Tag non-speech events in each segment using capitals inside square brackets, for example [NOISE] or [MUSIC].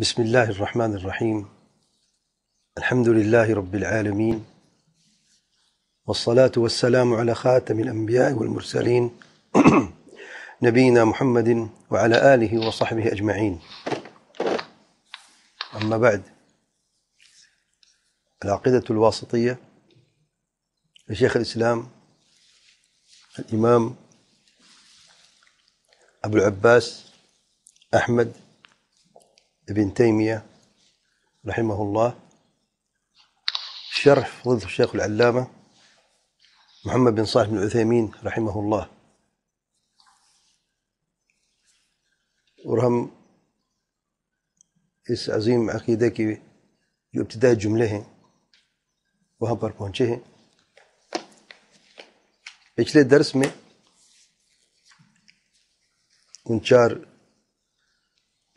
بسم الله الرحمن الرحيم الحمد لله رب العالمين والصلاة والسلام على خاتم الأنبياء والمرسلين نبينا محمد وعلى آله وصحبه أجمعين أما بعد العقيدة الواسطية لشيخ الإسلام الإمام أبو العباس أحمد ابن تيمية رحمه الله شرح فضل الشيخ العلامة محمد بن صالح بن عثيمين رحمه الله ورهم اس عظيم عقيدة كي ابتداء جملة وهم پر پہنچے ہیں پچھلے درس میں ان چار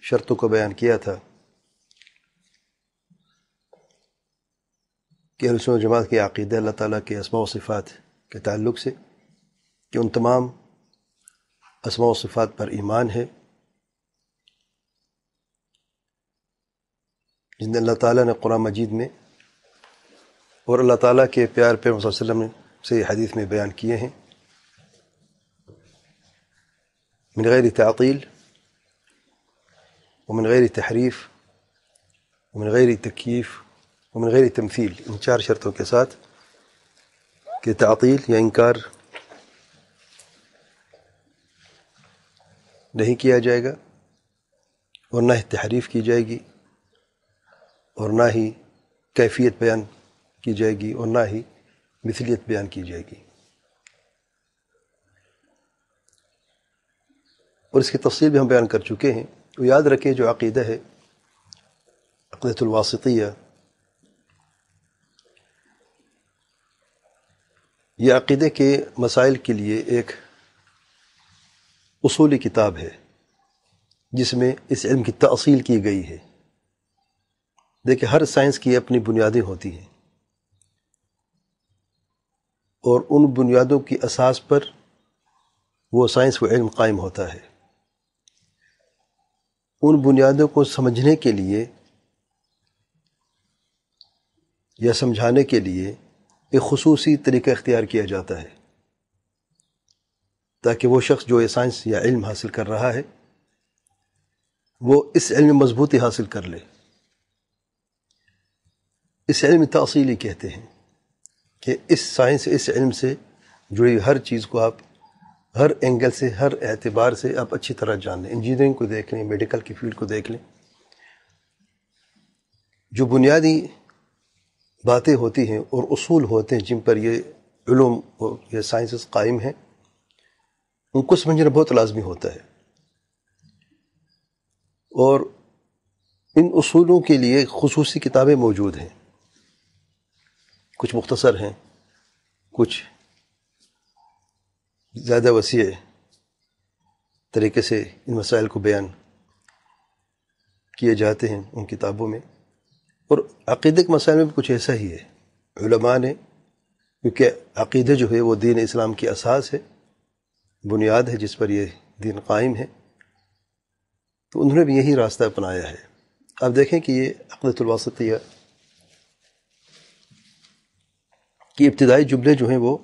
شرطوں کو بیان کیا تھا کہ السم و جماعت کے عقیدہ اللہ تعالیٰ کے اسماء و صفات کے تعلق سے کہ ان تمام اسماء و صفات پر ایمان ہے جن اللہ تعالیٰ نے قرآن مجید میں اور اللہ تعالیٰ کے پیار پہ علیہ وسلم سے حدیث میں بیان کیے ہیں من غیر تعطیل ومن غير تحريف ومن غير تكييف ومن غير تمثيل انكار شرط وكسات كتعطيل يا انكار نہیں کیا جائے گا اور نہ ہی تحریف کی جائے گی اور نہ ہی کیفیت بیان کی جائے گی اور نہ ہی مثلیت بیان کی جائے گی اور اس کی تفصیل بھی ہم بیان کر چکے ہیں تو یاد رکھے جو عقیدہ ہے عقیدت الواسطیہ یہ عقیدے کے مسائل کے لیے ایک اصولی کتاب ہے جس میں اس علم کی تأصیل کی گئی ہے دیکھیں ہر سائنس کی اپنی بنیادیں ہوتی ہیں اور ان بنیادوں کی اساس پر وہ سائنس و علم قائم ہوتا ہے ان بنیادوں کو سمجھنے کے لیے یا سمجھانے کے لیے ایک خصوصی طریقہ اختیار کیا جاتا ہے تاکہ وہ شخص جو یہ سائنس یا علم حاصل کر رہا ہے وہ اس علم میں مضبوطی حاصل کر لے اس علم تاثیلی کہتے ہیں کہ اس سائنس اس علم سے جڑی ہر چیز کو آپ ہر اینگل سے ہر اعتبار سے آپ اچھی طرح جان لیں انجینئرنگ کو دیکھ لیں میڈیکل کی فیلڈ کو دیکھ لیں جو بنیادی باتیں ہوتی ہیں اور اصول ہوتے ہیں جن پر یہ علوم اور یہ سائنسز قائم ہیں ان کو سمجھنا بہت لازمی ہوتا ہے اور ان اصولوں کے لیے خصوصی کتابیں موجود ہیں کچھ مختصر ہیں کچھ زیادہ وسیع طریقے سے ان مسائل کو بیان کیے جاتے ہیں ان کتابوں میں اور عقیدے کے مسائل میں بھی کچھ ایسا ہی ہے علماء نے کیونکہ عقیدے جو ہے وہ دین اسلام کی اساس ہے بنیاد ہے جس پر یہ دین قائم ہے تو انہوں نے بھی یہی راستہ اپنایا ہے اب دیکھیں کہ یہ عقیدت الواسطیہ کی ابتدائی جملے جو ہیں وہ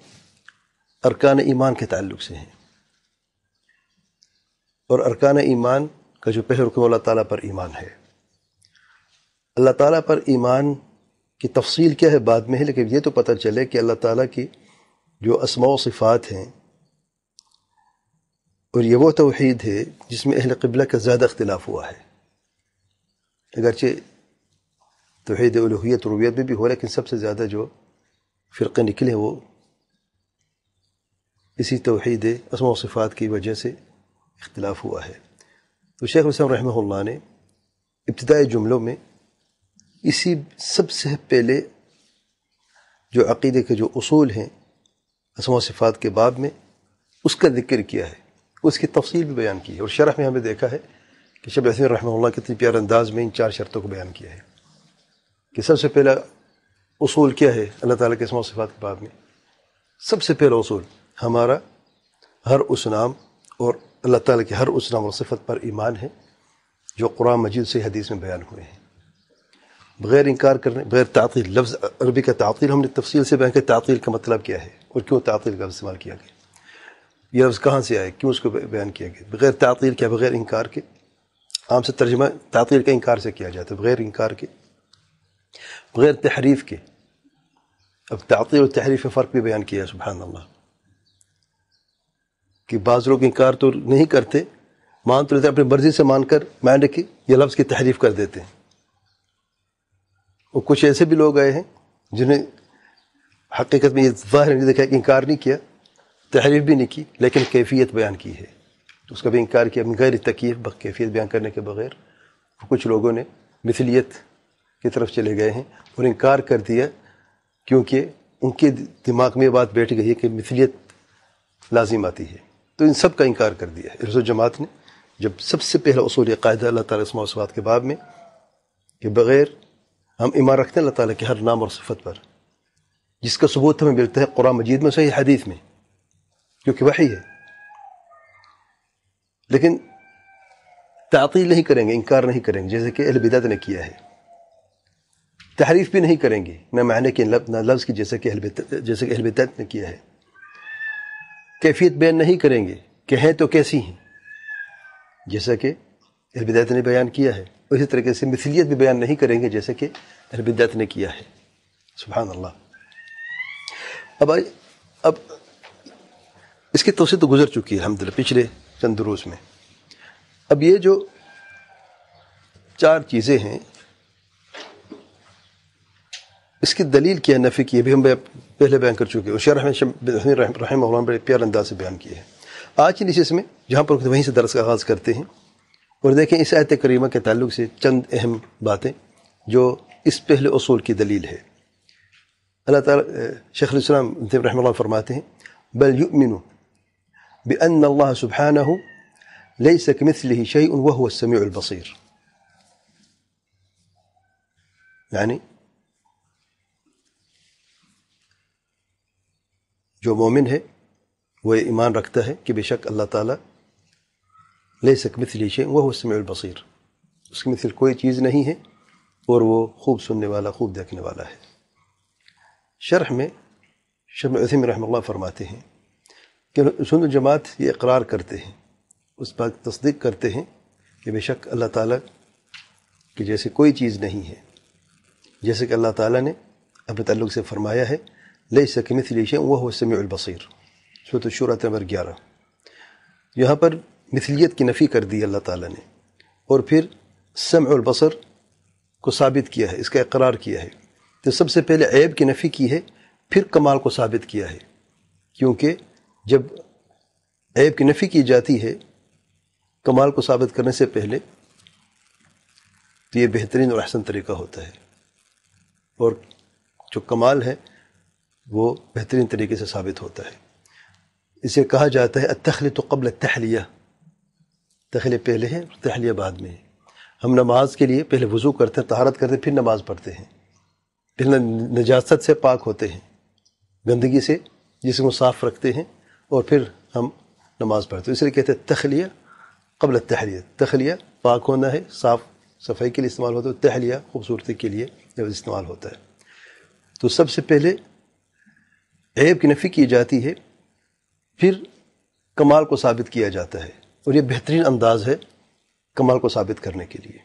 ارکان ایمان کے تعلق سے ہیں اور ارکان ایمان کا جو پہلے رکن اللہ تعالیٰ پر ایمان ہے اللہ تعالیٰ پر ایمان کی تفصیل کیا ہے بعد میں ہے لیکن یہ تو پتہ چلے کہ اللہ تعالیٰ کی جو و صفات ہیں اور یہ وہ توحید ہے جس میں اہل قبلہ کا زیادہ اختلاف ہوا ہے اگرچہ توحید الوحیت رویت میں بھی ہو لیکن سب سے زیادہ جو فرقے نکلے وہ اسی توحید اسم و صفات کی وجہ سے اختلاف ہوا ہے تو شیخ وسلم رحمہ اللہ نے ابتدائی جملوں میں اسی سب سے پہلے جو عقیدے کے جو اصول ہیں اسم و صفات کے باب میں اس کا ذکر کیا ہے اس کی تفصیل بھی بیان کی ہے اور شرح میں ہمیں دیکھا ہے کہ شب حسین رحمہ اللہ کتنے پیار انداز میں ان چار شرطوں کو بیان کیا ہے کہ سب سے پہلا اصول کیا ہے اللہ تعالیٰ کے اسم و صفات کے باب میں سب سے پہلا اصول ہمارا ہر اس نام اور اللہ تعالیٰ کے ہر اس نام اور صفت پر ایمان ہے جو قرآن مجید سے حدیث میں بیان ہوئے ہیں بغیر انکار کرنے بغیر تعطیل لفظ عربی کا تعطیل ہم نے تفصیل سے بیان کیا تعطیل کا مطلب کیا ہے اور کیوں تعطیل کا استعمال کیا گیا یہ لفظ کہاں سے آئے کیوں اس کو بیان کیا گیا بغیر تعطیل کیا بغیر انکار کے عام سے ترجمہ تعطیل کا انکار سے کیا جاتا ہے بغیر انکار کے بغیر تحریف کے اب تعطیل اور تحریر فرق بھی بیان کیا ہے سبحان اللہ کہ بعض لوگ انکار تو نہیں کرتے مان تو لیتے اپنی مرضی سے مان کر مائنڈ کی یہ لفظ کی تحریف کر دیتے ہیں اور کچھ ایسے بھی لوگ آئے ہیں جنہیں حقیقت میں یہ ظاہر نہیں دیکھا کہ انکار نہیں کیا تحریف بھی نہیں کی لیکن کیفیت بیان کی ہے اس کا بھی انکار کیا غیر تکیف کیفیت بیان کرنے کے بغیر کچھ لوگوں نے مثلیت کی طرف چلے گئے ہیں اور انکار کر دیا کیونکہ ان کے دماغ میں یہ بات بیٹھ گئی ہے کہ مثلیت لازم آتی ہے تو ان سب کا انکار کر دیا ہے و جماعت نے جب سب سے پہلا اصول قاعدہ اللہ تعالیٰ اس صفات کے باب میں کہ بغیر ہم ایمان رکھتے ہیں اللہ تعالیٰ کے ہر نام اور صفت پر جس کا ثبوت ہمیں ملتا ہے قرآن مجید میں صحیح حدیث میں کیونکہ وہی ہے لیکن تعطیل نہیں کریں گے انکار نہیں کریں گے جیسے کہ البدت نے کیا ہے تحریف بھی نہیں کریں گے نہ معنی نے نہ لفظ کی جیسے کہ جیسے کہ البدت نے کیا ہے کیفیت بیان نہیں کریں گے کہ ہیں تو کیسی ہیں جیسا کہ البدایت نے بیان کیا ہے اور اسی طریقے سے مثلیت بھی بیان نہیں کریں گے جیسا کہ البدایت نے کیا ہے سبحان اللہ اب آئی اب اس کی توسیع تو گزر چکی ہے الحمد پچھلے چند روز میں اب یہ جو چار چیزیں ہیں اسكي الدليل كي انا فيكي إيه؟ بهم بي بهل بيان كرچوكي وشي رحمه شم بن رحمه الله بري بيار انداز بيان كي ہے إيه. آج کی نشست میں جہاں پر وہیں سے درس کا آغاز کرتے ہیں اور دیکھیں اس آیت کریمہ کے تعلق سے چند اہم باتیں جو اس پہلے اصول کی دلیل ہے اللہ تعالیٰ شیخ الاسلام رحمہ اللہ فرماتے ہیں بل یؤمنو بأن اللہ سبحانہ ليس كمثله شيء وهو السميع البصير يعني جو مومن ہے وہ ایمان رکھتا ہے کہ بے شک اللہ تعالیٰ لے سک میں سلیچیں وہ حسم البصیر اس کی مثل کوئی چیز نہیں ہے اور وہ خوب سننے والا خوب دیکھنے والا ہے شرح میں شب عظیم اللہ فرماتے ہیں کہ سن جماعت یہ اقرار کرتے ہیں اس بات تصدیق کرتے ہیں کہ بے شک اللہ تعالیٰ کہ جیسے کوئی چیز نہیں ہے جیسے کہ اللہ تعالیٰ نے اپنے تعلق سے فرمایا ہے ليس كمثله شيء وهو السميع البصير سورة الشورى نمبر شرت گیارہ یہاں پر مثلیت کی نفی کر دی اللہ تعالیٰ نے اور پھر سمع البصر کو ثابت کیا ہے اس کا اقرار کیا ہے تو سب سے پہلے عیب کی نفی کی ہے پھر کمال کو ثابت کیا ہے کیونکہ جب عیب کی نفی کی جاتی ہے کمال کو ثابت کرنے سے پہلے تو یہ بہترین اور احسن طریقہ ہوتا ہے اور جو کمال ہے وہ بہترین طریقے سے ثابت ہوتا ہے اسے کہا جاتا ہے تخلی تو قبل تہلیہ تخلیق پہلے ہیں تہلیہ بعد میں ہے ہم نماز کے لیے پہلے وضو کرتے ہیں تہارت کرتے ہیں پھر نماز پڑھتے ہیں پھر نجاست سے پاک ہوتے ہیں گندگی سے جسم کو صاف رکھتے ہیں اور پھر ہم نماز پڑھتے ہیں اس لیے کہتے ہیں تخلیہ قبل تہلیہ تخلیہ پاک ہونا ہے صاف صفائی کے لیے استعمال ہوتا ہے تہلیہ خوبصورتی کے لیے جب استعمال ہوتا ہے تو سب سے پہلے عیب کی نفی کی جاتی ہے پھر کمال کو ثابت کیا جاتا ہے اور یہ بہترین انداز ہے کمال کو ثابت کرنے کے لیے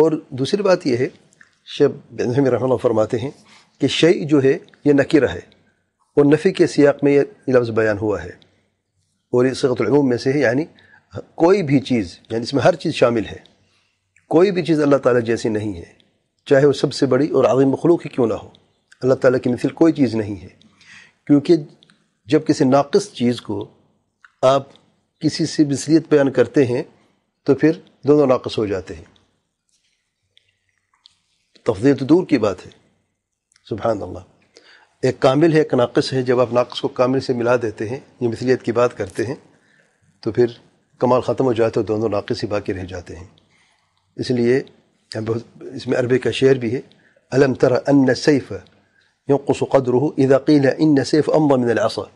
اور دوسری بات یہ ہے شیب رحمان اللہ فرماتے ہیں کہ شعی جو ہے یہ نکرہ ہے اور نفی کے سیاق میں یہ لفظ بیان ہوا ہے اور یہ صغت العموم میں سے ہے یعنی کوئی بھی چیز یعنی اس میں ہر چیز شامل ہے کوئی بھی چیز اللہ تعالیٰ جیسی نہیں ہے چاہے وہ سب سے بڑی اور عظیم مخلوق ہی کیوں نہ ہو اللہ تعالیٰ کی مثل کوئی چیز نہیں ہے کیونکہ جب کسی ناقص چیز کو آپ کسی سے مصلیت بیان کرتے ہیں تو پھر دونوں ناقص ہو جاتے ہیں تفضیل تو دور کی بات ہے سبحان اللہ ایک کامل ہے ایک ناقص ہے جب آپ ناقص کو کامل سے ملا دیتے ہیں یا مثلیت کی بات کرتے ہیں تو پھر کمال ختم ہو جاتا ہے دونوں ناقص ہی باقی رہ جاتے ہیں اس لیے اس میں عربی کا شعر بھی ہے الم تر ان سیف ينقص قدره اذا قيل ان سيف امضى من العصا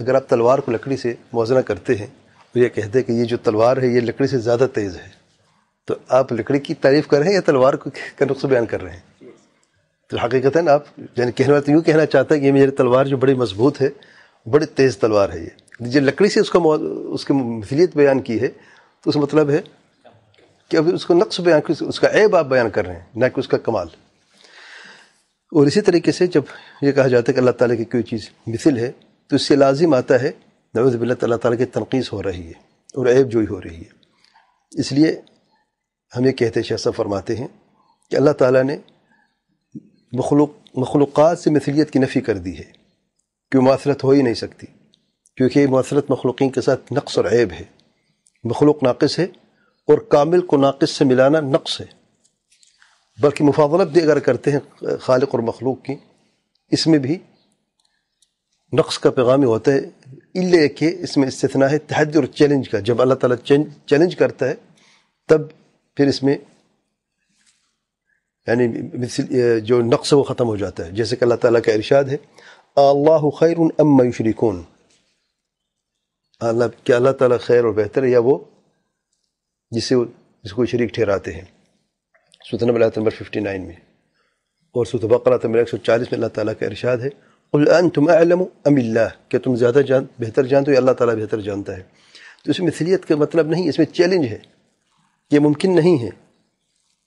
اگر آپ تلوار کو لکڑی سے موازنہ کرتے ہیں تو یہ کہتے ہیں کہ یہ جو تلوار ہے یہ لکڑی سے زیادہ تیز ہے تو آپ لکڑی کی تعریف کر رہے ہیں یا تلوار کو نقص بیان کر رہے ہیں تو حقیقت آپ یعنی کہنا تو یوں کہنا چاہتا ہے کہ یہ میری تلوار جو بڑی مضبوط ہے بڑی تیز تلوار ہے یہ جو لکڑی سے اس کا اس کی مثلیت بیان کی ہے تو اس مطلب ہے کہ ابھی اس کو نقص بیان اس کا عیب آپ بیان کر رہے ہیں نہ کہ اس کا کمال اور اسی طریقے سے جب یہ کہا جاتا ہے کہ اللہ تعالیٰ کی کوئی چیز مثل ہے تو اس سے لازم آتا ہے نوز بلّہ اللہ تعالیٰ کی تنقیص ہو رہی ہے اور عیب جوئی ہو رہی ہے اس لیے ہم یہ کہتے شہ فرماتے ہیں کہ اللہ تعالیٰ نے مخلوق مخلوقات سے مثلیت کی نفی کر دی ہے کہ مواصلت ہو ہی نہیں سکتی کیونکہ معاثرت مخلوقین کے ساتھ نقص اور عیب ہے مخلوق ناقص ہے اور کامل کو ناقص سے ملانا نقص ہے بلکہ مفاضلت بھی اگر کرتے ہیں خالق اور مخلوق کی اس میں بھی نقص کا پیغام ہوتا ہے ال کہ اس میں ہے تحدی اور چیلنج کا جب اللہ تعالیٰ چیلنج کرتا ہے تب پھر اس میں یعنی جو نقص وہ ختم ہو جاتا ہے جیسے کہ اللہ تعالیٰ کا ارشاد ہے اللہ خیر ام یشرکون اللہ کیا اللہ تعالیٰ خیر اور بہتر ہے یا وہ جسے جس کو شریک ٹھہراتے ہیں نمبر ففٹی نائن میں اور سوت بقرہ نمبر ایک سو چالیس میں اللہ تعالیٰ کا ارشاد ہے کہ تم زیادہ جان بہتر جانتے ہو یا اللہ تعالیٰ بہتر جانتا ہے تو اس میں مثلیت کا مطلب نہیں اس میں چیلنج ہے یہ ممکن نہیں ہے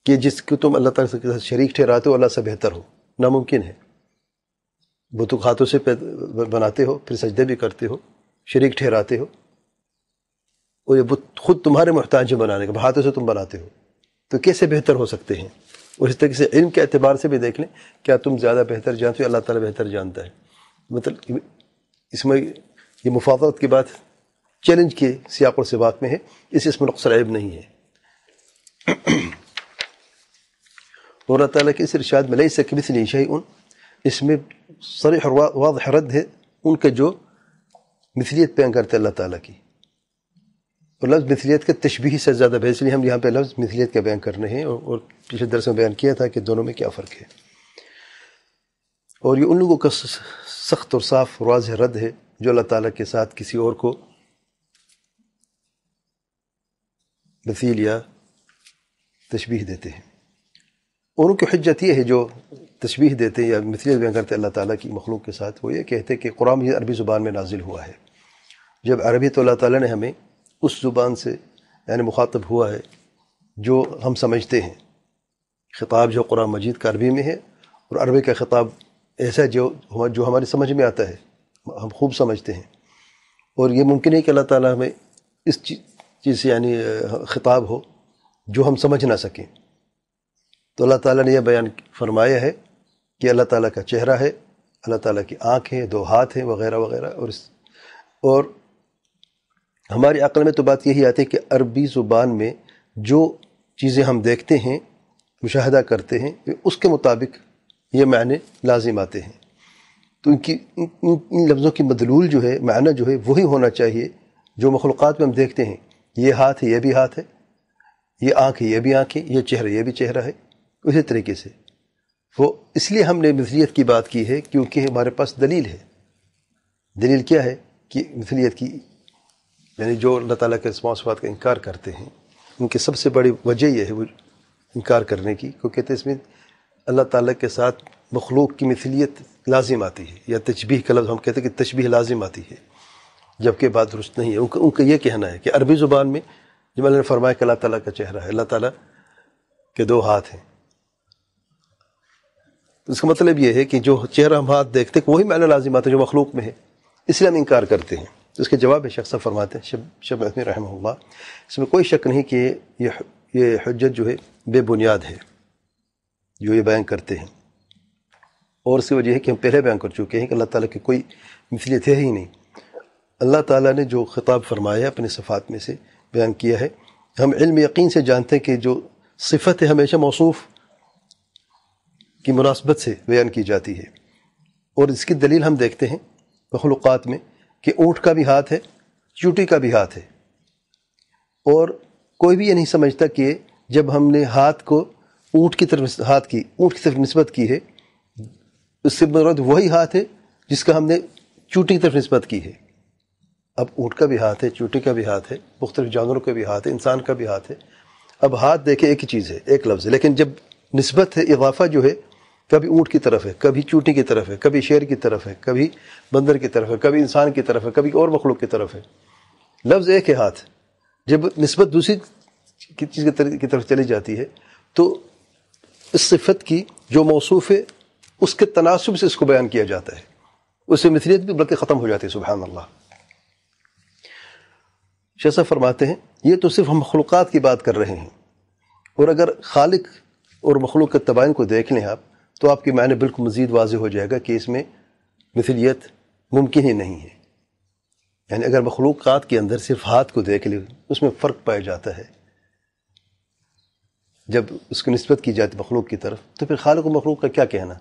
کہ جس کو تم اللہ تعالیٰ کے ساتھ شریک ٹھہراتے ہو اللہ سے بہتر ہو ناممکن ہے بت ہاتھوں سے بناتے ہو پھر سجدے بھی کرتے ہو شریک ٹھہراتے ہو اور یہ بت خود تمہارے محتاج بنانے کا ہاتھوں سے تم بناتے ہو تو کیسے بہتر ہو سکتے ہیں اور اس طریقے سے علم کے اعتبار سے بھی دیکھ لیں کیا تم زیادہ بہتر جانتے ہو اللہ تعالیٰ بہتر جانتا ہے مطلب اس میں یہ مفاقت کی بات چیلنج کے سیاق اور سباق میں ہے اس اس میں عیب نہیں ہے اور اللہ تعالیٰ کے اس ارشاد میں لئی سکمی سے نہیں ان اس میں صریح واضح رد ہے ان کے جو مثلیت پیان کرتے اللہ تعالیٰ کی اور لفظ مثلیت کے تشبیہ سے زیادہ بہت اس لیے ہم یہاں پہ لفظ مثلیت کا بیان کر رہے ہیں اور پچھلے درس میں بیان کیا تھا کہ دونوں میں کیا فرق ہے اور یہ ان لوگوں کا سخت اور صاف واضح رد ہے جو اللہ تعالیٰ کے ساتھ کسی اور کو مثیل یا تشبیح دیتے ہیں اور ان کی حجت یہ ہے جو تشبیح دیتے ہیں یا مثلیت بیان کرتے اللہ تعالیٰ کی مخلوق کے ساتھ وہ یہ کہتے کہ قرآن یہ عربی زبان میں نازل ہوا ہے جب عربی تو اللہ تعالیٰ نے ہمیں اس زبان سے یعنی مخاطب ہوا ہے جو ہم سمجھتے ہیں خطاب جو قرآن مجید کا عربی میں ہے اور عربی کا خطاب ایسا ہے جو جو ہماری سمجھ میں آتا ہے ہم خوب سمجھتے ہیں اور یہ ممکن ہے کہ اللہ تعالیٰ ہمیں اس چیز سے یعنی خطاب ہو جو ہم سمجھ نہ سکیں تو اللہ تعالیٰ نے یہ بیان فرمایا ہے کہ اللہ تعالیٰ کا چہرہ ہے اللہ تعالیٰ کی آنکھ ہے دو ہاتھ ہیں وغیرہ وغیرہ اور اس اور ہماری عقل میں تو بات یہی آتی ہے کہ عربی زبان میں جو چیزیں ہم دیکھتے ہیں مشاہدہ کرتے ہیں اس کے مطابق یہ معنی لازم آتے ہیں تو ان کی ان ان لفظوں کی مدلول جو ہے معنی جو ہے وہی ہونا چاہیے جو مخلوقات میں ہم دیکھتے ہیں یہ ہاتھ ہے یہ بھی ہاتھ ہے یہ آنکھ ہے یہ بھی آنکھ ہے یہ چہرہ یہ بھی چہرہ ہے اسی طریقے سے وہ اس لیے ہم نے مثلیت کی بات کی ہے کیونکہ ہمارے پاس دلیل ہے دلیل کیا ہے کہ مثلیت کی یعنی جو اللہ تعالیٰ کے اسماع صفات کا انکار کرتے ہیں ان کی سب سے بڑی وجہ یہ ہے وہ انکار کرنے کی کہتے ہیں اس میں اللہ تعالیٰ کے ساتھ مخلوق کی مثلیت لازم آتی ہے یا تشبیح کا لفظ ہم کہتے ہیں کہ تشبیح لازم آتی ہے جبکہ بات درست نہیں ہے ان کا یہ کہنا ہے کہ عربی زبان میں جب اللہ نے فرمایا کہ اللہ تعالیٰ کا چہرہ ہے اللہ تعالیٰ کے دو ہاتھ ہیں اس کا مطلب یہ ہے کہ جو چہرہ ہم ہاتھ دیکھتے ہیں وہی معنی لازم آتا ہے جو مخلوق میں ہے اس لیے ہم انکار کرتے ہیں تو اس کے جواب ہے شخص فرماتے ہیں شب شب رحمہ اللہ اس میں کوئی شک نہیں کہ یہ یہ حجت جو ہے بے بنیاد ہے جو یہ بیان کرتے ہیں اور اس کی وجہ ہے کہ ہم پہلے بیان کر چکے ہیں کہ اللہ تعالیٰ کی کوئی مثلیت ہے ہی نہیں اللہ تعالیٰ نے جو خطاب فرمایا ہے اپنے صفات میں سے بیان کیا ہے ہم علم یقین سے جانتے ہیں کہ جو صفت ہے ہمیشہ موصوف کی مناسبت سے بیان کی جاتی ہے اور اس کی دلیل ہم دیکھتے ہیں مخلوقات میں کہ اونٹ کا بھی ہاتھ ہے چوٹی کا بھی ہاتھ ہے اور کوئی بھی یہ نہیں سمجھتا کہ جب ہم نے ہاتھ کو اونٹ کی طرف ہاتھ کی اونٹ کی طرف نسبت کی ہے اس سے مراد وہی ہاتھ ہے جس کا ہم نے چوٹی کی طرف نسبت کی ہے اب اونٹ کا بھی ہاتھ ہے چوٹی کا بھی ہاتھ ہے مختلف جانوروں کا بھی ہاتھ ہے انسان کا بھی ہاتھ ہے اب ہاتھ دیکھے ایک ہی چیز ہے ایک لفظ ہے لیکن جب نسبت ہے اضافہ جو ہے کبھی اونٹ کی طرف ہے کبھی چوٹی کی طرف ہے کبھی شیر کی طرف ہے کبھی بندر کی طرف ہے کبھی انسان کی طرف ہے کبھی اور مخلوق کی طرف ہے لفظ ایک ہے ہاتھ جب نسبت دوسری چیز کی طرف چلی جاتی ہے تو اس صفت کی جو موصوف ہے اس کے تناسب سے اس کو بیان کیا جاتا ہے اس سے مثلیت بھی بلکہ ختم ہو جاتی ہے سبحان اللہ شیسا فرماتے ہیں یہ تو صرف ہم مخلوقات کی بات کر رہے ہیں اور اگر خالق اور مخلوق کے تباین کو دیکھ لیں آپ تو آپ کے معنی بالکل مزید واضح ہو جائے گا کہ اس میں مثلیت ممکن ہی نہیں ہے یعنی اگر مخلوقات کے اندر صرف ہاتھ کو دیکھ لے اس میں فرق پایا جاتا ہے جب اس کو نسبت کی جاتی مخلوق کی طرف تو پھر خالق و مخلوق کا کیا کہنا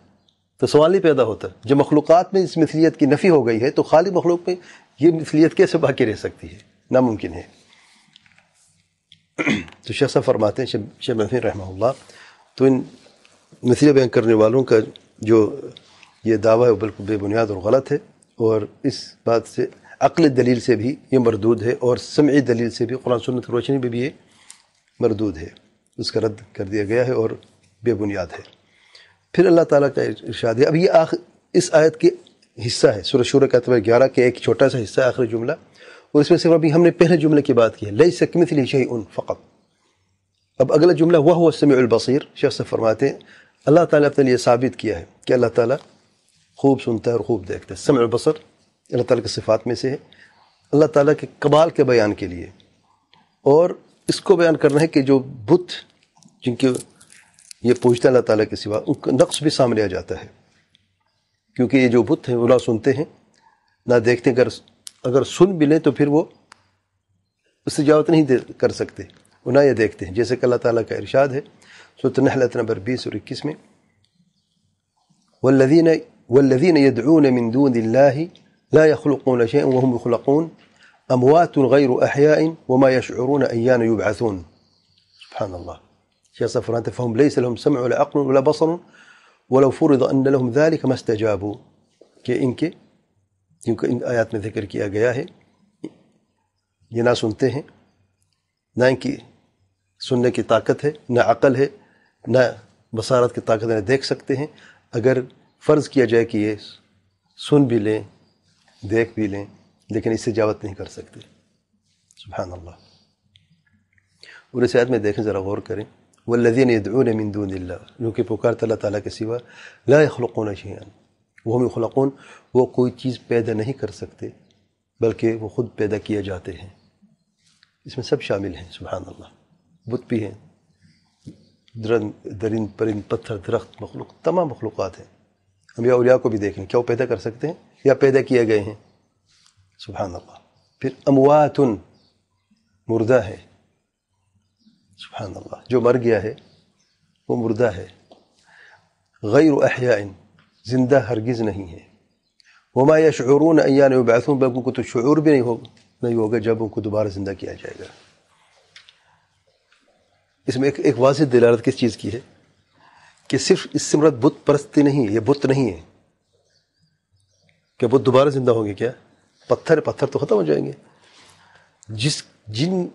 تو سوال ہی پیدا ہوتا ہے جب مخلوقات میں اس مثلیت کی نفی ہو گئی ہے تو خالق مخلوق میں یہ مثلیت کیسے باقی رہ سکتی ہے ناممکن ہے تو شخص فرماتے ہیں رحمہ اللہ تو ان نسلیں بیان کرنے والوں کا جو یہ دعویٰ ہے وہ بالکل بے بنیاد اور غلط ہے اور اس بات سے عقل دلیل سے بھی یہ مردود ہے اور سمعی دلیل سے بھی قرآن سنت روشنی میں بھی یہ مردود ہے اس کا رد کر دیا گیا ہے اور بے بنیاد ہے پھر اللہ تعالیٰ کا ارشاد ہے اب یہ آخ اس آیت کے حصہ ہے سورہ شورہ کا اعتبار گیارہ کا ایک چھوٹا سا حصہ ہے آخری جملہ اور اس میں سے ابھی ہم نے پہلے جملے کی بات کی ہے لئی سکمت لی شاہی ان فقط اب اگلا جملہ وہ ہوا اس البصیر شخص فرماتے اللہ تعالیٰ اپنے لیے ثابت کیا ہے کہ اللہ تعالیٰ خوب سنتا ہے اور خوب دیکھتا ہے سمع بصر اللہ تعالیٰ کے صفات میں سے ہے اللہ تعالیٰ کے قبال کے بیان کے لیے اور اس کو بیان کرنا ہے کہ جو بت جن کے یہ پوچھتا ہے اللہ تعالیٰ کے سوا ان کا نقص بھی سامنے آ جاتا ہے کیونکہ یہ جو بت ہیں وہ نہ سنتے ہیں نہ دیکھتے اگر اگر سن بھی لیں تو پھر وہ اس جاوت نہیں کر سکتے وہ نہ یہ دیکھتے ہیں جیسے کہ اللہ تعالیٰ کا ارشاد ہے سورة النحل آية نمبر بي سورة والذين والذين يدعون من دون الله لا يخلقون شيئا وهم يخلقون أموات غير أحياء وما يشعرون أيان يبعثون سبحان الله شيخ صفر أنت فهم ليس لهم سمع ولا عقل ولا بصر ولو فرض أن لهم ذلك ما استجابوا كي إنك يمكن آيات من ذكر किया गया هي ये ना सुनते हैं ना इनकी सुनने की ताकत है نہ بصارت کی طاقت نہ دیکھ سکتے ہیں اگر فرض کیا جائے کہ یہ سن بھی لیں دیکھ بھی لیں لیکن اس سے جاوت نہیں کر سکتے سبحان اللہ اور اس آیت میں دیکھیں ذرا غور کریں وہ لدی نے نمندونکہ پکارت اللہ تعالیٰ کے سوا لا يخلقون شیئن وہ ہم خلقون وہ کوئی چیز پیدا نہیں کر سکتے بلکہ وہ خود پیدا کیے جاتے ہیں اس میں سب شامل ہیں سبحان اللہ بت بھی ہیں درند پرند پتھر درخت مخلوق تمام مخلوقات ہیں ہم یا اولیاء کو بھی دیکھیں کیا وہ پیدا کر سکتے ہیں یا پیدا کیے گئے ہیں سبحان اللہ پھر امواتن مردہ ہے سبحان اللہ جو مر گیا ہے وہ مردہ ہے غیر احیاء زندہ ہرگز نہیں ہے وما یشعرون ایان یبعثون بلکوں کو تو شعور بھی نہیں ہوگا نہیں ہوگا جب ان کو دوبارہ زندہ کیا جائے گا اس میں ایک واضح دلالت کس چیز کی ہے کہ صرف اس سمرت بت پرستی نہیں ہے یہ بت نہیں ہے کہ بت دوبارہ زندہ ہوں گے کیا پتھر پتھر تو ختم ہو جائیں گے جس جن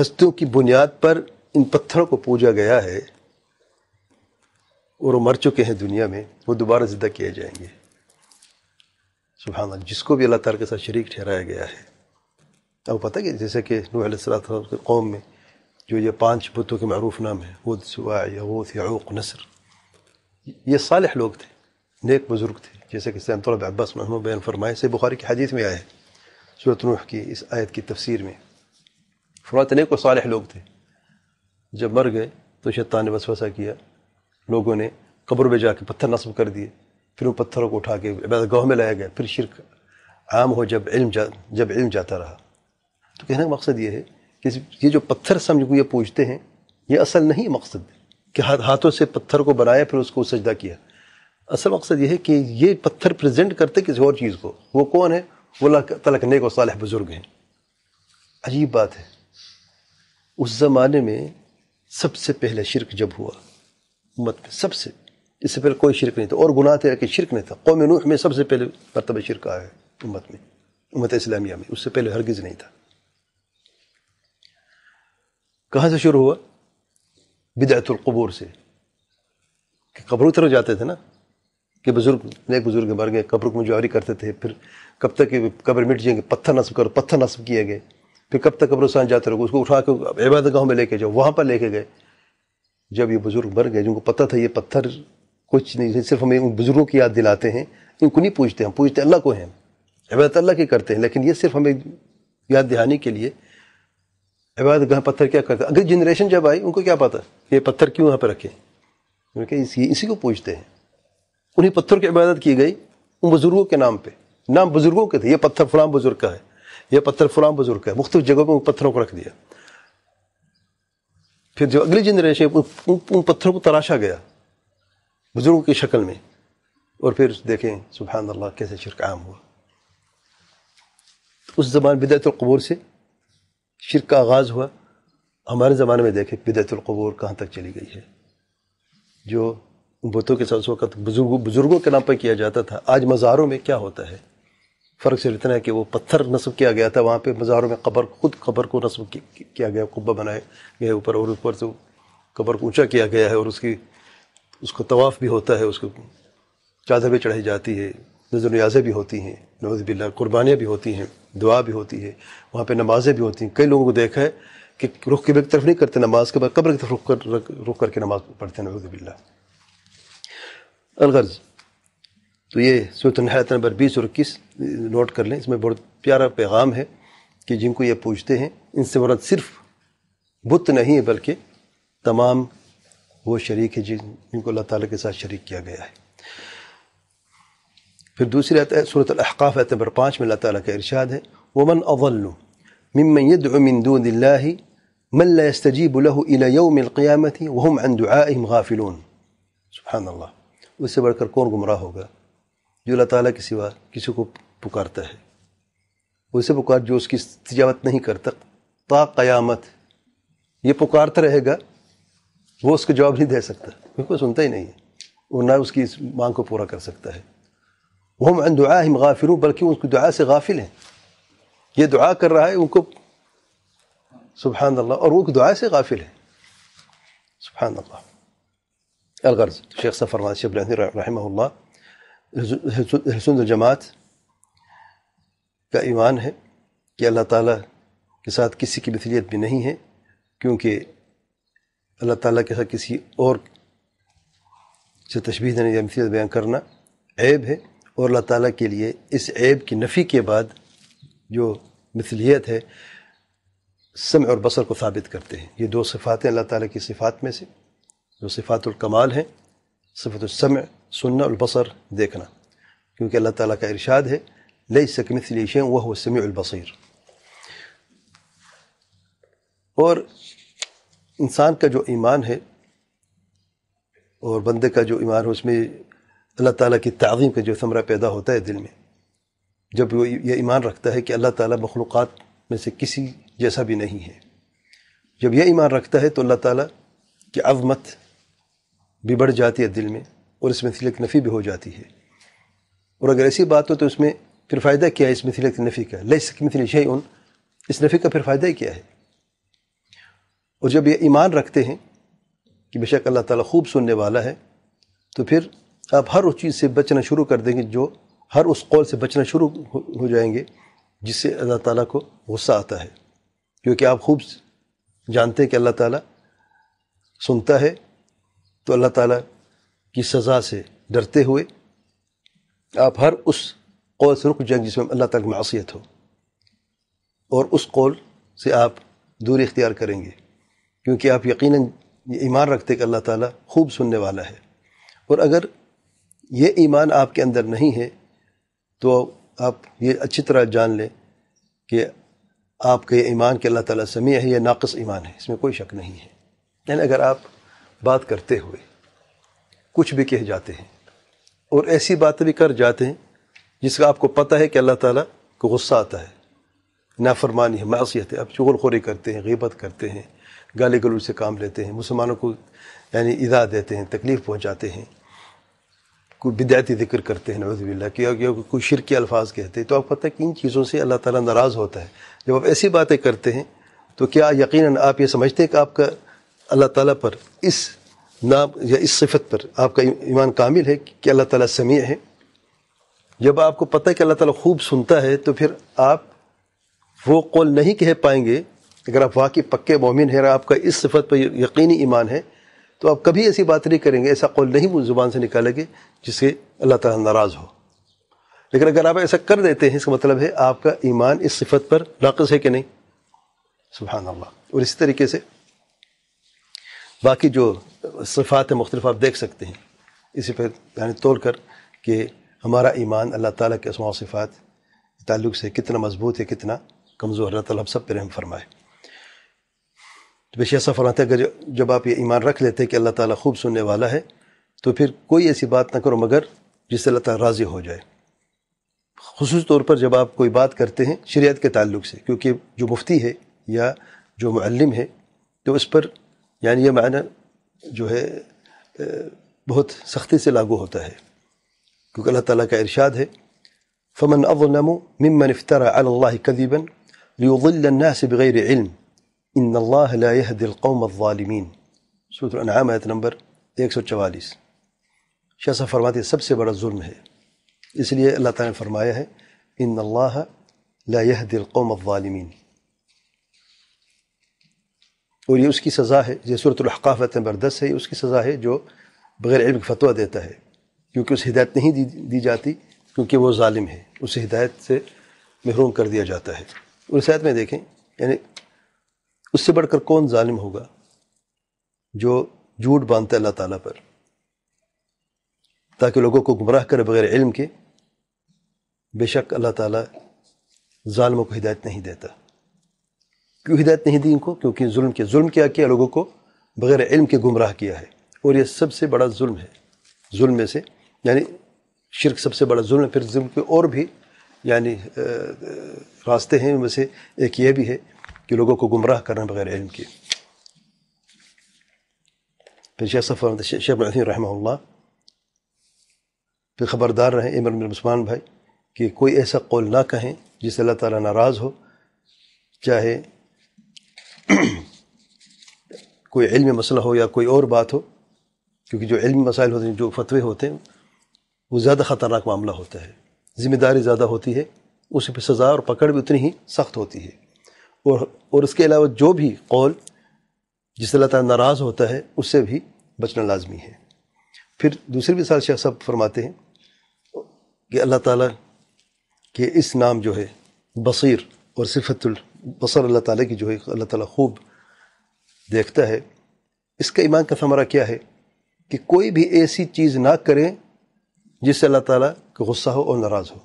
ہستیوں کی بنیاد پر ان پتھروں کو پوجا گیا ہے اور وہ مر چکے ہیں دنیا میں وہ دوبارہ زندہ کیے جائیں گے سبحان اللہ جس کو بھی اللہ تعالیٰ کے ساتھ شریک ٹھہرایا گیا ہے اب پتہ کہ جیسے کہ نوح علیہ السلام قوم میں جو یہ پانچ بتوں کے معروف نام ہیں ود سوا یغوث یعوق نصر یہ صالح لوگ تھے نیک بزرگ تھے جیسے کہ سینتول عباس محمود بین فرمائے سے بخاری کی حدیث میں آئے صورت نوح کی اس آیت کی تفسیر میں فرات نیک صالح لوگ تھے جب مر گئے تو شیطان نے وسوسہ کیا لوگوں نے قبر میں جا کے پتھر نصب کر دیے پھر وہ پتھروں کو اٹھا کے عبادت گاہ میں لایا گیا پھر شرک عام ہو جب علم جب علم جاتا رہا تو کہنے کا مقصد یہ ہے یہ جو پتھر سمجھ کو یہ پوجتے ہیں یہ اصل نہیں مقصد کہ ہاتھوں سے پتھر کو بنایا پھر اس کو سجدہ کیا اصل مقصد یہ ہے کہ یہ پتھر پریزنٹ کرتے کسی اور چیز کو وہ کون ہے وہ کے نیک و صالح بزرگ ہیں عجیب بات ہے اس زمانے میں سب سے پہلے شرک جب ہوا امت میں سب سے اس سے پہلے کوئی شرک نہیں تھا اور گناہ تھے کہ شرک نہیں تھا قوم نوح میں سب سے پہلے مرتبہ شرک آیا ہے امت میں امت اسلامیہ میں اس سے پہلے ہرگز نہیں تھا کہاں سے شروع ہوا بدعت القبور سے کہ قبروں طرف جاتے تھے نا کہ بزرگ نیک بزرگ مر گئے قبر کو مجواری کرتے تھے پھر کب تک کہ قبر مٹ جائیں گے پتھر نصب کرو پتھر نصب کیے گئے پھر کب تک قبرستان جاتے رہو اس کو اٹھا کے عبادت گاہوں میں لے کے جاؤ وہاں پر لے کے گئے جب یہ بزرگ مر گئے جن کو پتہ تھا یہ پتھر کچھ نہیں صرف ہمیں ان بزرگوں کی یاد دلاتے ہیں ان کو نہیں پوچھتے ہم پوچھتے اللہ کو ہیں عبادت اللہ کی کرتے ہیں لیکن یہ صرف ہمیں یاد دہانی کے لیے عبادت گاہ پتھر کیا کرتے اگر اگلی جنریشن جب آئی ان کو کیا پتا یہ پتھر کیوں وہاں پہ رکھے کہ اسی اسی کو پوچھتے ہیں انہیں پتھر کی عبادت کی گئی ان بزرگوں کے نام پہ نام بزرگوں کے تھے یہ پتھر فلاں بزرگ کا ہے یہ پتھر فلاں بزرگ کا ہے مختلف جگہوں پہ ان پتھروں کو رکھ دیا پھر جو اگلی جنریشن ان پتھروں کو تراشا گیا بزرگوں کی شکل میں اور پھر دیکھیں سبحان اللہ کیسے شرک عام ہوا اس زبان بدعت القبور سے شرک کا آغاز ہوا ہمارے زمانے میں دیکھیں بدعت القبور کہاں تک چلی گئی ہے جو بتوں کے ساتھ اس وقت بزرگوں کے نام پہ کیا جاتا تھا آج مزاروں میں کیا ہوتا ہے فرق صرف اتنا ہے کہ وہ پتھر نصب کیا گیا تھا وہاں پہ مزاروں میں قبر خود قبر کو نصب کیا گیا قبہ بنائے گئے اوپر اور اوپر سے قبر کو اونچا کیا گیا ہے اور اس کی اس کو طواف بھی ہوتا ہے اس کو چادر بھی چڑھائی جاتی ہے نظر نیازیں بھی ہوتی ہیں نوز بلّہ قربانیاں بھی ہوتی ہیں دعا بھی ہوتی ہے وہاں پہ نمازیں بھی ہوتی ہیں کئی لوگوں کو دیکھا ہے کہ رخ کی طرف نہیں کرتے نماز کے بعد قبر کی طرف رخ کر رخ کر کے نماز پڑھتے ہیں نوبل الغرض تو یہ صورت نہایت نمبر بیس اور اکیس نوٹ کر لیں اس میں بہت پیارا پیغام ہے کہ جن کو یہ پوچھتے ہیں ان سے مرد صرف بت نہیں ہے بلکہ تمام وہ شریک ہے جن جن کو اللہ تعالیٰ کے ساتھ شریک کیا گیا ہے فردوسي سورة الأحقاف أتبر باش من الله تعالى كإرشاده ومن أضل ممن يدعو من دون الله من لا يستجيب له إلى يوم القيامة وهم عن دعائهم غافلون سبحان الله وسبر كركون قمراه جا جو الله تعالى كسوا كسو كو بكارتا ہے وسے بكار جو اس کی استجابت نہیں کرتا تا قیامت یہ پکارتا رہے گا وہ اس کو جواب نہیں دے سکتا کیونکہ سنتا ہی نہیں ہے اور نہ اس کی مانگ کو پورا کر سکتا ہے وهم عند دعائهم غافلون بل كيف دعاء غافله يدعاك الرهاي ونكب سبحان الله أروك دعاء غافله سبحان الله الغرز الشيخ سفر مع الشيخ بن رحمه الله هلسون الجماعات کا ایمان ہے کہ اللہ تعالیٰ کے ساتھ كي کی مثلیت بھی نہیں ہے کیونکہ اللہ تعالیٰ کے اور سے تشبیح دینے یا مثلیت بیان کرنا عیب اور اللہ تعالیٰ کے لیے اس عیب کی نفی کے بعد جو مثلیت ہے سمع اور بصر کو ثابت کرتے ہیں یہ دو صفاتیں اللہ تعالیٰ کی صفات میں سے جو صفات الکمال ہیں صفت السمع سننا البصر دیکھنا کیونکہ اللہ تعالیٰ کا ارشاد ہے لئی سکمت لیشیں وہ ہو سمع البصیر اور انسان کا جو ایمان ہے اور بندے کا جو ایمان ہے اس میں اللہ تعالیٰ کی تعظیم کا جو ثمرہ پیدا ہوتا ہے دل میں جب وہ یہ ایمان رکھتا ہے کہ اللہ تعالیٰ مخلوقات میں سے کسی جیسا بھی نہیں ہے جب یہ ایمان رکھتا ہے تو اللہ تعالیٰ کی عظمت بھی بڑھ جاتی ہے دل میں اور اس کی نفی بھی ہو جاتی ہے اور اگر ایسی بات ہو تو اس میں پھر فائدہ کیا ہے اس مثل کی نفی کا مثل مثلی ان اس نفی کا پھر فائدہ ہی کیا ہے اور جب یہ ایمان رکھتے ہیں کہ بے شک اللہ تعالیٰ خوب سننے والا ہے تو پھر آپ ہر اس چیز سے بچنا شروع کر دیں گے جو ہر اس قول سے بچنا شروع ہو جائیں گے جس سے اللہ تعالیٰ کو غصہ آتا ہے کیونکہ آپ خوب جانتے ہیں کہ اللہ تعالیٰ سنتا ہے تو اللہ تعالیٰ کی سزا سے ڈرتے ہوئے آپ ہر اس قول سے رک جائیں جس میں اللہ تعالیٰ کی معصیت ہو اور اس قول سے آپ دوری اختیار کریں گے کیونکہ آپ یقیناً ایمان رکھتے کہ اللہ تعالیٰ خوب سننے والا ہے اور اگر یہ ایمان آپ کے اندر نہیں ہے تو آپ یہ اچھی طرح جان لیں کہ آپ کے ایمان کے اللہ تعالیٰ سمیع ہے یہ ناقص ایمان ہے اس میں کوئی شک نہیں ہے یعنی اگر آپ بات کرتے ہوئے کچھ بھی کہہ جاتے ہیں اور ایسی باتیں بھی کر جاتے ہیں جس کا آپ کو پتہ ہے کہ اللہ تعالیٰ کو غصہ آتا ہے نافرمانی ہے معصیت ہے آپ چغل خوری کرتے ہیں غیبت کرتے ہیں گالی گلو سے کام لیتے ہیں مسلمانوں کو یعنی ادا دیتے ہیں تکلیف پہنچاتے ہیں کوئی بدعتی ذکر کرتے ہیں نوز باللہ کی کیا کوئی شرک کے الفاظ کہتے ہیں تو آپ پتہ ہے کہ ان چیزوں سے اللہ تعالیٰ ناراض ہوتا ہے جب آپ ایسی باتیں کرتے ہیں تو کیا یقیناً آپ یہ سمجھتے ہیں کہ آپ کا اللہ تعالیٰ پر اس نام یا اس صفت پر آپ کا ایمان کامل ہے کہ اللہ تعالیٰ سمیع ہے جب آپ کو پتہ ہے کہ اللہ تعالیٰ خوب سنتا ہے تو پھر آپ وہ قول نہیں کہہ پائیں گے اگر آپ واقعی پکے مومن ہیں اور آپ کا اس صفت پر یقینی ایمان ہے تو آپ کبھی ایسی بات نہیں کریں گے ایسا قول نہیں وہ زبان سے نکالیں گے جس سے اللہ تعالیٰ ناراض ہو لیکن اگر آپ ایسا کر دیتے ہیں اس کا مطلب ہے آپ کا ایمان اس صفت پر ناقص ہے کہ نہیں سبحان اللہ اور اسی طریقے سے باقی جو صفات ہیں مختلف آپ دیکھ سکتے ہیں اسی پر یعنی تول کر کہ ہمارا ایمان اللہ تعالیٰ کے و صفات تعلق سے کتنا مضبوط ہے کتنا کمزور اللہ تعالیٰ ہم سب پہ رحم فرمائے تو بے فرماتے ہیں اگر جب آپ یہ ایمان رکھ لیتے کہ اللہ تعالیٰ خوب سننے والا ہے تو پھر کوئی ایسی بات نہ کرو مگر جس سے اللہ تعالیٰ راضی ہو جائے خصوصی طور پر جب آپ کوئی بات کرتے ہیں شریعت کے تعلق سے کیونکہ جو مفتی ہے یا جو معلم ہے تو اس پر یعنی یہ معنی جو ہے بہت سختی سے لاگو ہوتا ہے کیونکہ اللہ تعالیٰ کا ارشاد ہے فمن ممن افترى ممن افطرا اللّہ ليضل سے بغیر علم ان اللہ لا القوم الظالمین سورت الانعام آیت نمبر ایک سو چوالیس ہیں سب سے بڑا ظلم ہے اس لیے اللہ تعالیٰ نے فرمایا ہے ان اللہ لا القوم الظالمین اور یہ اس کی سزا ہے یہ صورت نمبر 10 ہے یہ اس کی سزا ہے جو بغیر علم فتوہ دیتا ہے کیونکہ اسے ہدایت نہیں دی جاتی کیونکہ وہ ظالم ہے اس ہدایت سے محروم کر دیا جاتا ہے اور اس آیت میں دیکھیں یعنی اس سے بڑھ کر کون ظالم ہوگا جو جھوٹ باندھتا ہے اللہ تعالیٰ پر تاکہ لوگوں کو گمراہ کرے بغیر علم کے بے شک اللہ تعالیٰ ظالموں کو ہدایت نہیں دیتا کیوں ہدایت نہیں دی ان کو کیونکہ ظلم کے ظلم کیا کیا لوگوں کو بغیر علم کے گمراہ کیا ہے اور یہ سب سے بڑا ظلم ہے ظلم میں سے یعنی شرک سب سے بڑا ظلم ہے پھر ظلم کے اور بھی یعنی راستے ہیں ان میں سے ایک یہ بھی ہے کہ لوگوں کو گمراہ کرنا بغیر علم کے پھر شیخ شیخ صفر شیخیم رحمہ اللہ پھر خبردار رہیں امر عثمان بھائی کہ کوئی ایسا قول نہ کہیں جس سے اللہ تعالیٰ ناراض ہو چاہے [CLEARS THROAT] کوئی علمی مسئلہ ہو یا کوئی اور بات ہو کیونکہ جو علمی مسائل ہوتے ہیں جو فتوے ہوتے ہیں وہ زیادہ خطرناک معاملہ ہوتا ہے ذمہ داری زیادہ ہوتی ہے اس پہ سزا اور پکڑ بھی اتنی ہی سخت ہوتی ہے اور اور اس کے علاوہ جو بھی قول جس سے اللہ تعالیٰ ناراض ہوتا ہے اس سے بھی بچنا لازمی ہے پھر دوسری بھی سال صاحب فرماتے ہیں کہ اللہ تعالیٰ کے اس نام جو ہے بصیر اور صفت البصر اللہ تعالیٰ کی جو ہے اللہ تعالیٰ خوب دیکھتا ہے اس کا ایمان کا ثمرہ کیا ہے کہ کوئی بھی ایسی چیز نہ کریں جس سے اللہ تعالیٰ کا غصہ ہو اور ناراض ہو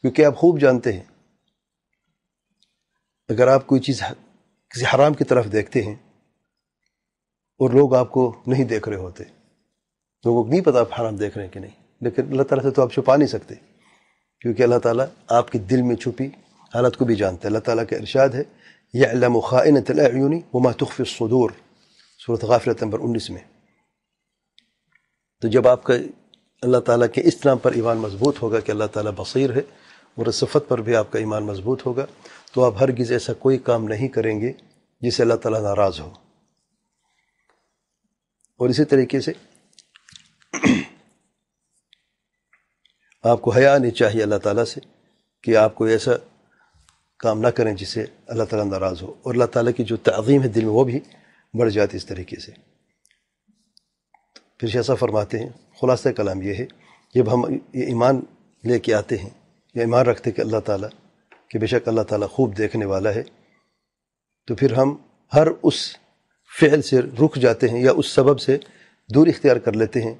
کیونکہ آپ خوب جانتے ہیں اگر آپ کوئی چیز کسی حرام کی طرف دیکھتے ہیں اور لوگ آپ کو نہیں دیکھ رہے ہوتے لوگوں کو نہیں پتہ آپ حرام دیکھ رہے ہیں کہ نہیں لیکن اللہ تعالیٰ سے تو آپ چھپا نہیں سکتے کیونکہ اللہ تعالیٰ آپ کے دل میں چھپی حالت کو بھی جانتے اللہ تعالیٰ کے ارشاد ہے یا علم و خواہ وہ محتفِ صدور صورت غافلت نمبر انیس میں تو جب آپ کا اللہ تعالیٰ کے اس نام پر ایمان مضبوط ہوگا کہ اللہ تعالیٰ بصیر ہے اور صفت پر بھی آپ کا ایمان مضبوط ہوگا تو آپ ہرگز ایسا کوئی کام نہیں کریں گے جسے اللہ تعالیٰ ناراض ہو اور اسی طریقے سے [CLEARS THROAT] آپ کو حیا آنی چاہیے اللہ تعالیٰ سے کہ آپ کو ایسا کام نہ کریں جسے اللہ تعالیٰ ناراض ہو اور اللہ تعالیٰ کی جو تعظیم ہے دل میں وہ بھی بڑھ جاتی اس طریقے سے پھر شا فرماتے ہیں خلاصہ کلام یہ ہے جب ہم یہ ایمان لے کے آتے ہیں یا ایمان رکھتے کہ اللہ تعالیٰ کہ بے شک اللہ تعالیٰ خوب دیکھنے والا ہے تو پھر ہم ہر اس فعل سے رک جاتے ہیں یا اس سبب سے دور اختیار کر لیتے ہیں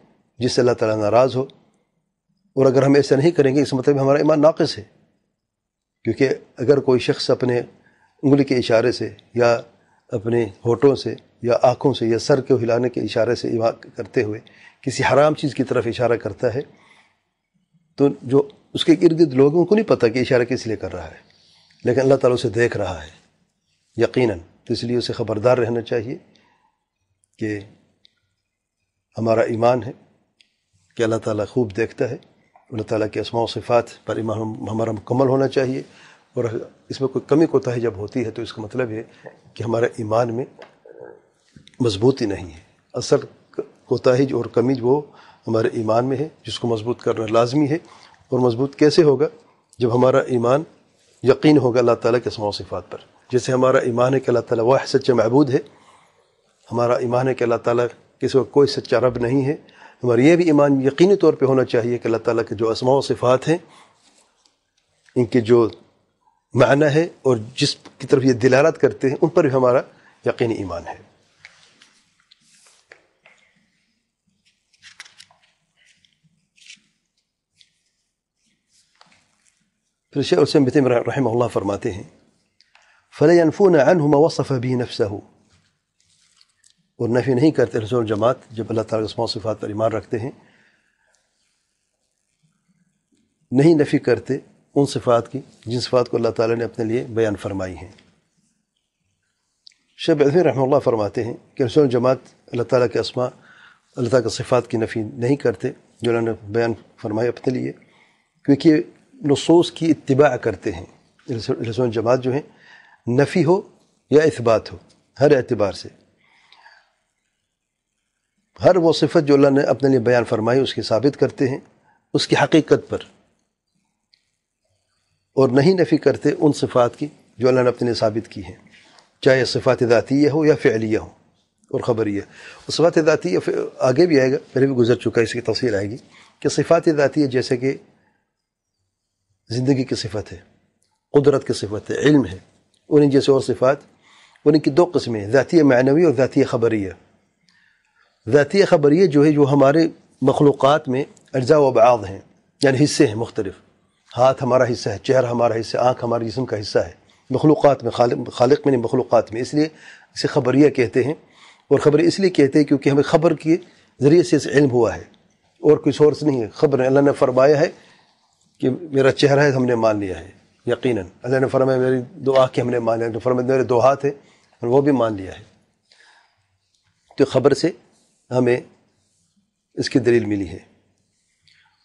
جس سے اللہ تعالیٰ ناراض ہو اور اگر ہم ایسا نہیں کریں گے اس مطلب ہمارا ایمان ناقص ہے کیونکہ اگر کوئی شخص اپنے انگلی کے اشارے سے یا اپنے ہوٹوں سے یا آنکھوں سے یا سر کو ہلانے کے اشارے سے ایمان کرتے ہوئے کسی حرام چیز کی طرف اشارہ کرتا ہے تو جو اس کے ارد لوگوں کو نہیں پتہ کہ اشارہ کس لیے کر رہا ہے لیکن اللہ تعالیٰ اسے دیکھ رہا ہے یقیناً تو اس لیے اسے خبردار رہنا چاہیے کہ ہمارا ایمان ہے کہ اللہ تعالیٰ خوب دیکھتا ہے اللہ تعالیٰ کے اسماع و صفات پر ایمان ہمارا مکمل ہونا چاہیے اور اس میں کوئی کمی کوتاہی جب ہوتی ہے تو اس کا مطلب ہے کہ ہمارے ایمان میں مضبوطی نہیں ہے اصل کوتاہی اور کمی وہ ہمارے ایمان میں ہے جس کو مضبوط کرنا لازمی ہے اور مضبوط کیسے ہوگا جب ہمارا ایمان یقین ہوگا اللہ تعالیٰ کے اسما و صفات پر جیسے ہمارا ایمان ہے کہ اللہ تعالیٰ واحد سچا محبود ہے ہمارا ایمان ہے کہ اللہ تعالیٰ کسی وقت کوئی سچا رب نہیں ہے ہمارا یہ بھی ایمان یقینی طور پہ ہونا چاہیے کہ اللہ تعالیٰ کے جو اسماع و صفات ہیں ان کے جو معنی ہے اور جس کی طرف یہ دلالت کرتے ہیں ان پر بھی ہمارا یقینی ایمان ہے في الشيء الحسين بن رحمه الله فرماتي فلا ينفون عنه ما وصف به نفسه والنفي نهي كرت رسول الجماعت جب الله تعالى اسماء صفات پر ایمان رکھتے ہیں نہیں نفی کرتے ان صفات کی جن صفات کو اللہ تعالی نے اپنے لیے بیان فرمائی ہیں شب عظیم رحمہ اللہ فرماتے ہیں کہ رسول جماعت اللہ تعالیٰ کے اسماء اللہ تعالیٰ کے صفات کی نفی نہیں کرتے جو اللہ نے بیان فرمائی اپنے لیے کیونکہ نصوص کی اتباع کرتے ہیں لسون جماعت جو ہیں نفی ہو یا اثبات ہو ہر اعتبار سے ہر وہ صفت جو اللہ نے اپنے لیے بیان فرمائی اس کی ثابت کرتے ہیں اس کی حقیقت پر اور نہیں نفی کرتے ان صفات کی جو اللہ نے اپنے لیے ثابت کی ہیں چاہے صفات ذاتیہ ہو یا فعلیہ ہو اور خبر یہ اور صفات ذاتیہ آگے بھی آئے گا پہلے بھی گزر چکا ہے اس کی تفصیل آئے گی کہ صفات ذاتیہ جیسے کہ زندگی کی صفت ہے قدرت کی صفت ہے علم ہے انہیں جیسے اور صفات انہیں کی دو قسمیں ذاتی معنوی اور ذاتی خبریہ ذاتی خبریہ جو ہے جو ہمارے مخلوقات میں اجزاء و بعض ہیں یعنی حصے ہیں مختلف ہاتھ ہمارا حصہ ہے چہرہ ہمارا حصہ آنکھ ہمارے جسم کا حصہ ہے مخلوقات میں خالق خالق میں نہیں مخلوقات میں اس لیے اسے خبریہ کہتے ہیں اور خبر اس لیے کہتے ہیں کیونکہ ہمیں خبر کے ذریعے سے اس علم ہوا ہے اور کوئی سورس نہیں ہے خبر اللہ نے فرمایا ہے کہ میرا چہرہ ہے ہم نے مان لیا ہے یقیناً اللہ نے فرمایا میری دو آکے ہم نے مان لیا فرما میرے دو ہاتھ ہے وہ بھی مان لیا ہے تو خبر سے ہمیں اس کی دلیل ملی ہے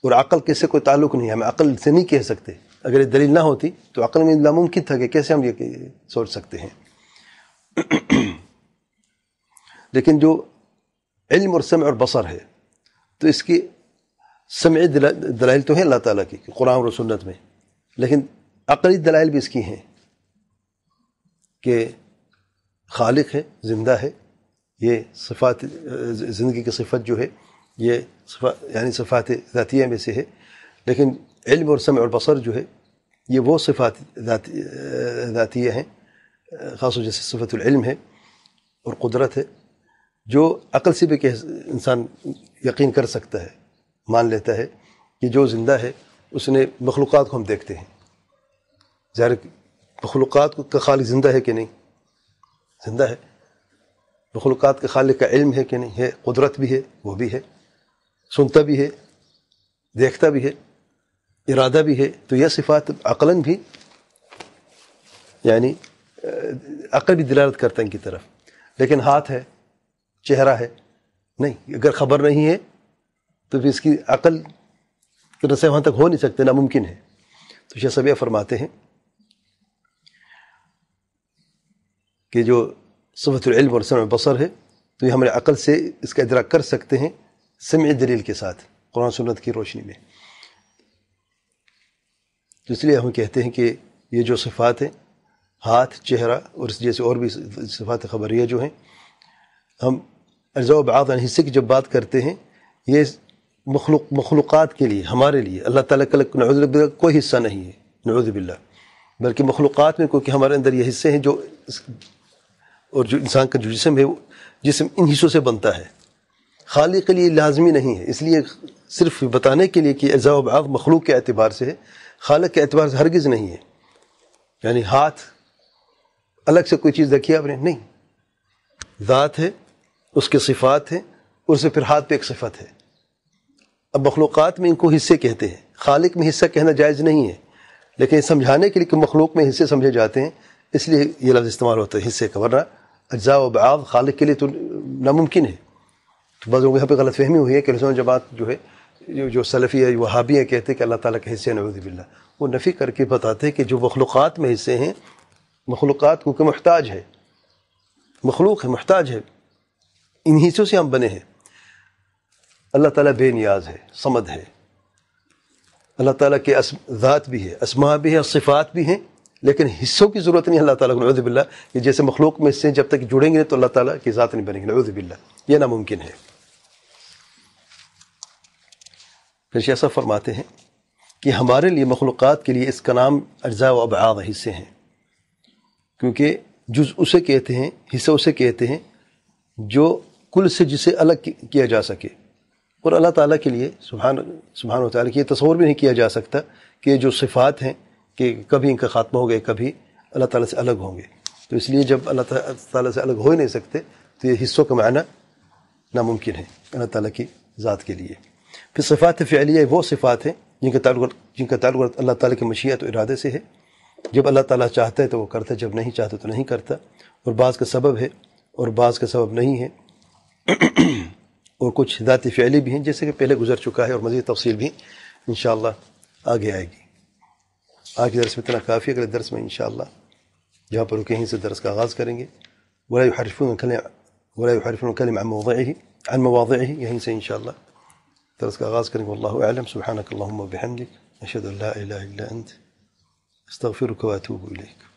اور عقل کے سے کوئی تعلق نہیں ہے ہمیں عقل سے نہیں کہہ سکتے اگر یہ دلیل نہ ہوتی تو عقل میں ناممکن تھا کہ کیسے ہم یہ سوچ سکتے ہیں [CLEARS THROAT] لیکن جو علم اور سمع اور بصر ہے تو اس کی سمعی دلائل تو ہیں اللہ تعالیٰ کی قرآن اور سنت میں لیکن عقلی دلائل بھی اس کی ہیں کہ خالق ہے زندہ ہے یہ صفات زندگی کی صفت جو ہے یہ یعنی صفات ذاتیہ میں سے ہے لیکن علم اور سمع اور بصر جو ہے یہ وہ صفات ذاتی ہیں خاص طور جیسے صفت العلم ہے اور قدرت ہے جو عقل سے بھی کہ انسان یقین کر سکتا ہے مان لیتا ہے کہ جو زندہ ہے اس نے مخلوقات کو ہم دیکھتے ہیں ظاہر مخلوقات کا خالق زندہ ہے کہ نہیں زندہ ہے مخلوقات کے خالق کا علم ہے کہ نہیں ہے قدرت بھی ہے وہ بھی ہے سنتا بھی ہے دیکھتا بھی ہے ارادہ بھی ہے تو یہ صفات عقل بھی یعنی عقل بھی دلالت کرتا ہے ان کی طرف لیکن ہاتھ ہے چہرہ ہے نہیں اگر خبر نہیں ہے تو پھر اس کی عقل رسے وہاں تک ہو نہیں سکتے ناممکن ہے تو شیخ صبیہ فرماتے ہیں کہ جو صفت العلم اور سمع بصر ہے تو یہ ہمارے عقل سے اس کا ادراک کر سکتے ہیں سمع دلیل کے ساتھ قرآن سنت کی روشنی میں تو اس لیے ہم کہتے ہیں کہ یہ جو صفات ہیں ہاتھ چہرہ اور اس جیسے اور بھی صفات خبریہ جو ہیں ہم بعض حصے کی جب بات کرتے ہیں یہ مخلوق مخلوقات کے لیے ہمارے لیے اللہ تعالیٰ نعوذ باللہ کوئی حصہ نہیں ہے نعوذ باللہ بلکہ مخلوقات میں کیونکہ ہمارے اندر یہ حصے ہیں جو اور جو انسان کا جو جسم ہے وہ جسم ان حصوں سے بنتا ہے خالق کے لیے لازمی نہیں ہے اس لیے صرف بتانے کے لیے کہ و بعض مخلوق کے اعتبار سے ہے خالق کے اعتبار سے ہرگز نہیں ہے یعنی ہاتھ الگ سے کوئی چیز رکھی آپ نے نہیں ذات ہے اس کے صفات ہیں اس سے پھر ہاتھ پہ ایک صفت ہے اب مخلوقات میں ان کو حصے کہتے ہیں خالق میں حصہ کہنا جائز نہیں ہے لیکن سمجھانے کے لیے کہ مخلوق میں حصے سمجھے جاتے ہیں اس لیے یہ لفظ استعمال ہوتا ہے حصے کا ورنہ اجزاء و بعض خالق کے لیے تو ناممکن ہے تو بعض لوگ یہاں پہ غلط فہمی ہوئی ہے کہ رسول جماعت جو ہے جو سلفی ہے جو ہیں کہتے ہیں کہ اللہ تعالیٰ کے حصے نو باللہ وہ نفی کر کے بتاتے ہیں کہ جو مخلوقات میں حصے ہیں مخلوقات کیونکہ محتاج ہے مخلوق ہے محتاج ہے ان حصوں سے ہم بنے ہیں اللہ تعالیٰ بے نیاز ہے سمد ہے اللہ تعالیٰ کے ذات بھی ہے اسماء بھی ہے اور صفات بھی ہیں لیکن حصوں کی ضرورت نہیں اللہ تعالیٰ کو نعوذ باللہ کہ جیسے مخلوق میں سے جب تک جڑیں گے تو اللہ تعالیٰ کی ذات نہیں بنے گے نعوذ باللہ اللہ یہ ناممکن ہے پھر صاحب فرماتے ہیں کہ ہمارے لیے مخلوقات کے لیے اس کا نام اجزاء و ابعاد حصے ہیں کیونکہ جز اسے کہتے ہیں حصہ اسے کہتے ہیں جو کل سے جسے الگ کیا جا سکے اور اللہ تعالیٰ کے لیے سبحان سبحان و تعالیٰ کے یہ تصور بھی نہیں کیا جا سکتا کہ جو صفات ہیں کہ کبھی ان کا خاتمہ ہو گئے کبھی اللہ تعالیٰ سے الگ ہوں گے تو اس لیے جب اللہ تعالیٰ سے الگ ہو ہی نہیں سکتے تو یہ حصوں کا معنی ناممکن ہے اللہ تعالیٰ کی ذات کے لیے پھر صفات فعلی وہ صفات ہیں جن کا تعلق جن کا تعلق اللہ تعالیٰ کی مشیت و ارادے سے ہے جب اللہ تعالیٰ چاہتا ہے تو وہ کرتا ہے جب نہیں چاہتا تو نہیں کرتا اور بعض کا سبب ہے اور بعض کا سبب نہیں ہے اور کچھ ذاتی فعلی بھی ہیں جیسے کہ پہلے گزر چکا ہے اور مزید تفصیل بھی انشاءاللہ آگے آئے گی آج درس میں اتنا کافی اگلے درس میں انشاءاللہ جہاں پر رکے ہیں سے درس کا آغاز کریں گے ولا يحرفون الكلم عن مَوَضِعِهِ عن مواضعه يهين ان شاء الله درس كغاز والله اعلم سبحانك اللهم وبحمدك اشهد ان لا اله الا انت استغفرك واتوب اليك